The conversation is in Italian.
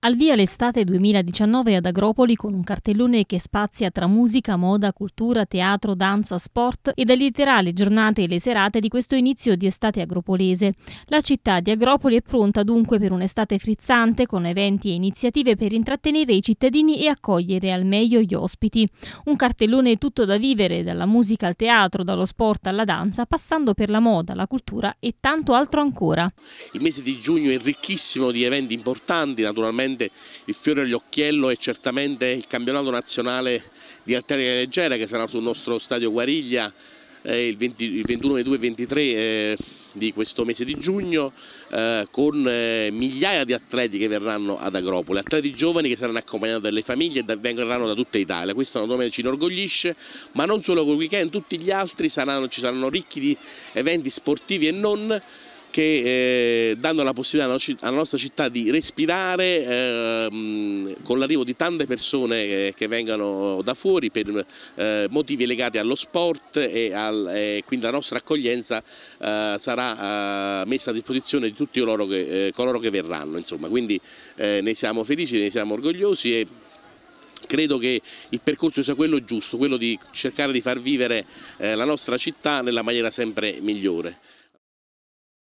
Al via l'estate 2019 ad Agropoli con un cartellone che spazia tra musica, moda, cultura, teatro, danza, sport e all'iterà le giornate e le serate di questo inizio di estate agropolese. La città di Agropoli è pronta dunque per un'estate frizzante con eventi e iniziative per intrattenere i cittadini e accogliere al meglio gli ospiti. Un cartellone tutto da vivere, dalla musica al teatro, dallo sport alla danza, passando per la moda, la cultura e tanto altro ancora. Il mese di giugno è ricchissimo di eventi importanti, naturalmente sicuramente il fiore all'occhiello è certamente il campionato nazionale di arteria leggera che sarà sul nostro stadio Guariglia eh, il, 20, il 21, 22 23 eh, di questo mese di giugno eh, con eh, migliaia di atleti che verranno ad Agropoli, atleti giovani che saranno accompagnati dalle famiglie e da, verranno da tutta Italia, questa è una domenica che ci inorgoglisce, ma non solo quel weekend, tutti gli altri saranno, ci saranno ricchi di eventi sportivi e non che eh, danno la possibilità alla nostra città di respirare eh, con l'arrivo di tante persone eh, che vengono da fuori per eh, motivi legati allo sport e, al, e quindi la nostra accoglienza eh, sarà eh, messa a disposizione di tutti coloro che, coloro che verranno. Insomma. Quindi ne siamo felici, ne siamo orgogliosi e credo che il percorso sia quello giusto, quello di cercare di far vivere la nostra città nella maniera sempre migliore.